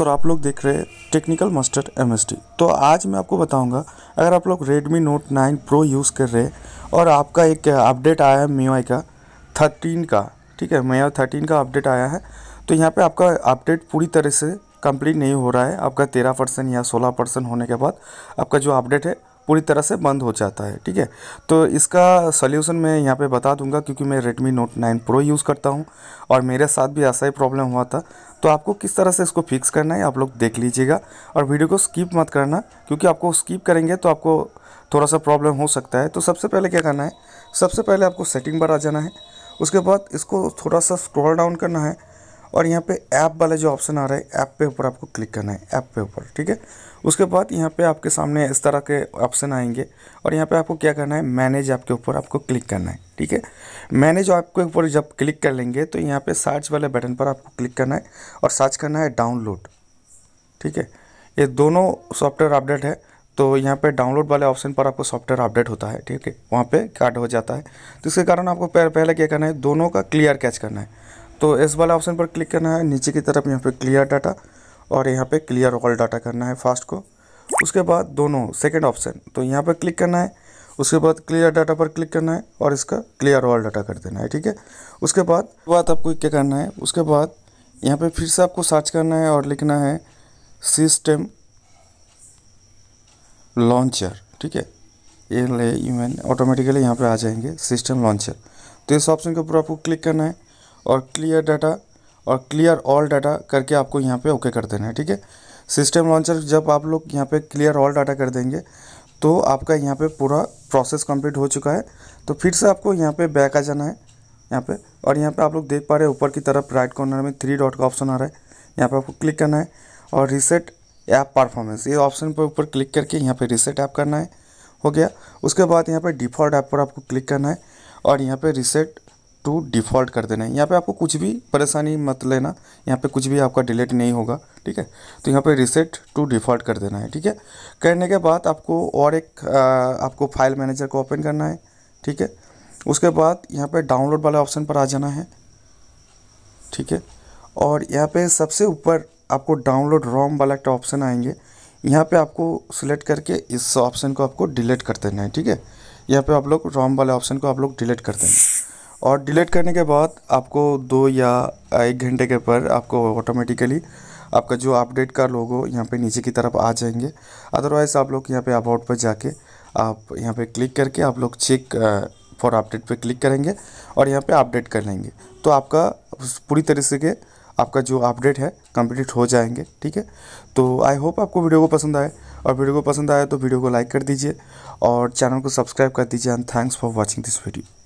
दोस्त और आप लोग देख रहे हैं टेक्निकल मास्टर एम तो आज मैं आपको बताऊंगा अगर आप लोग Redmi Note 9 Pro यूज़ कर रहे हैं और आपका एक अपडेट आया है MIUI का 13 का ठीक है MIUI 13 का अपडेट आया है तो यहाँ पे आपका अपडेट पूरी तरह से कंप्लीट नहीं हो रहा है आपका तेरह परसेंट या सोलह परसेंट होने के बाद आपका जो अपडेट है पूरी तरह से बंद हो जाता है ठीक है तो इसका सोल्यूशन मैं यहाँ पे बता दूंगा क्योंकि मैं Redmi Note 9 Pro यूज़ करता हूँ और मेरे साथ भी ऐसा ही प्रॉब्लम हुआ था तो आपको किस तरह से इसको फिक्स करना है आप लोग देख लीजिएगा और वीडियो को स्किप मत करना क्योंकि आपको स्किप करेंगे तो आपको थोड़ा सा प्रॉब्लम हो सकता है तो सबसे पहले क्या करना है सबसे पहले आपको सेटिंग पर आ जाना है उसके बाद इसको थोड़ा सा स्क्रॉल डाउन करना है और यहाँ पे ऐप वाला जो ऑप्शन आ रहा है ऐप पे ऊपर आपको क्लिक करना है ऐप पे ऊपर ठीक है उसके बाद यहाँ पे आपके सामने इस तरह के ऑप्शन आएंगे और यहाँ पे आपको क्या करना है मैनेज ऐप के ऊपर आपको क्लिक करना है ठीक है मैनेज ऐप के ऊपर जब क्लिक कर लेंगे तो यहाँ पर सर्च वाले बटन पर आपको क्लिक करना है और सर्च करना है डाउनलोड ठीक है ये दोनों सॉफ्टवेयर अपडेट है तो यहाँ पे डाउनलोड वाले ऑप्शन पर आपको सॉफ्टवेयर अपडेट होता है ठीक है वहाँ पे कार्ड हो जाता है तो इसके कारण आपको पहले क्या करना है दोनों का क्लियर कैच करना है तो एस वाला ऑप्शन पर क्लिक करना है नीचे की तरफ यहाँ पर क्लियर डाटा और यहाँ पे क्लियर ऑल डाटा करना है फास्ट को उसके बाद दोनों सेकेंड ऑप्शन तो यहाँ पर क्लिक करना है उसके बाद क्लियर डाटा पर क्लिक करना है और इसका क्लियर ऑल डाटा कर देना है ठीक है उसके बाद बात आपको क्या करना है उसके बाद यहाँ पे फिर से आपको सर्च करना है और लिखना है सिस्टम लॉन्चर ठीक है L A U N automatically यहाँ पे आ जाएंगे सिस्टम लॉन्चर तो इस ऑप्शन के ऊपर आपको क्लिक करना है और क्लियर डाटा और क्लियर ऑल डाटा करके आपको यहाँ पे ओके कर देना है ठीक है सिस्टम लॉन्चर जब आप लोग यहाँ पे क्लियर ऑल डाटा कर देंगे तो आपका यहाँ पे पूरा प्रोसेस कंप्लीट हो चुका है तो फिर से आपको यहाँ पे बैक आ जाना है यहाँ पे और यहाँ पे आप लोग देख पा रहे हैं ऊपर की तरफ राइट कॉर्नर में थ्री डॉट का ऑप्शन आ रहा है यहाँ पर आपको क्लिक करना है और रिसेट ऐप परफॉर्मेंस ये ऑप्शन पर ऊपर क्लिक करके यहाँ पर रिसेट ऐप करना है हो गया उसके बाद यहाँ पर डिफ़ॉल्ट ऐप पर आपको क्लिक करना है और यहाँ पर रिसेट टू डिफ़ॉल्ट कर देना है यहाँ पे आपको कुछ भी परेशानी मत लेना यहाँ पे कुछ भी आपका डिलीट नहीं होगा ठीक है तो यहाँ पे रिसेट टू डिफ़ॉल्ट कर देना है ठीक है करने के बाद आपको और एक आ, आपको फाइल मैनेजर को ओपन करना है ठीक है उसके बाद यहाँ पे डाउनलोड वाले ऑप्शन पर आ जाना है ठीक है और यहाँ पर सबसे ऊपर आपको डाउनलोड रॉम वाला एक ऑप्शन आएंगे यहाँ पर आपको सिलेक्ट करके इस ऑप्शन को आपको डिलीट कर देना है ठीक है यहाँ पर आप लोग रॉम वाले ऑप्शन को आप लोग डिलीट कर देना और डिलीट करने के बाद आपको दो या एक घंटे के पर आपको ऑटोमेटिकली आपका जो अपडेट का लोगो यहाँ पे नीचे की तरफ आ जाएंगे अदरवाइज़ आप लोग यहाँ पे अबाउट पर जाके आप यहाँ पे क्लिक करके आप लोग चेक फॉर अपडेट पे क्लिक करेंगे और यहाँ पे अपडेट कर लेंगे तो आपका पूरी तरह से के आपका जो अपडेट है कंप्लीट हो जाएंगे ठीक है तो आई होप आपको वीडियो को पसंद आए और वीडियो को पसंद आए तो वीडियो को लाइक कर दीजिए और चैनल को सब्सक्राइब कर दीजिए and thanks for watching this video